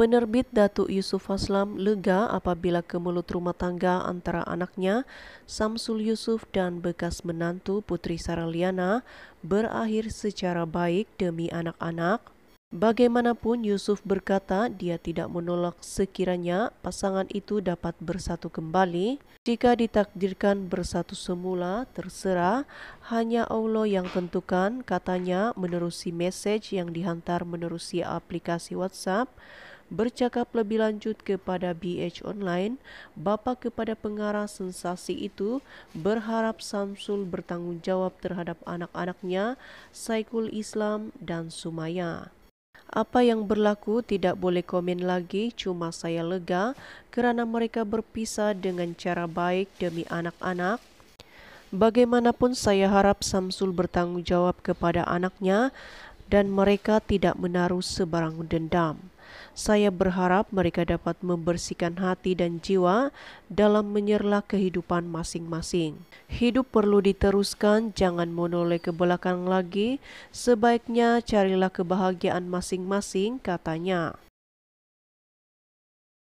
Penerbit Datuk Yusuf Aslam lega apabila kemelut rumah tangga antara anaknya Samsul Yusuf dan bekas menantu Putri Liana berakhir secara baik demi anak-anak. Bagaimanapun Yusuf berkata dia tidak menolak sekiranya pasangan itu dapat bersatu kembali. Jika ditakdirkan bersatu semula, terserah hanya Allah yang tentukan katanya menerusi message yang dihantar menerusi aplikasi WhatsApp. Bercakap lebih lanjut kepada BH Online, Bapak kepada pengarah sensasi itu berharap Samsul bertanggung jawab terhadap anak-anaknya, Saikul Islam dan Sumaya. Apa yang berlaku tidak boleh komen lagi, cuma saya lega kerana mereka berpisah dengan cara baik demi anak-anak Bagaimanapun saya harap Samsul bertanggung jawab kepada anaknya dan mereka tidak menaruh sebarang dendam. Saya berharap mereka dapat membersihkan hati dan jiwa dalam menyerlah kehidupan masing-masing. Hidup perlu diteruskan, jangan menoleh ke belakang lagi. Sebaiknya carilah kebahagiaan masing-masing, katanya.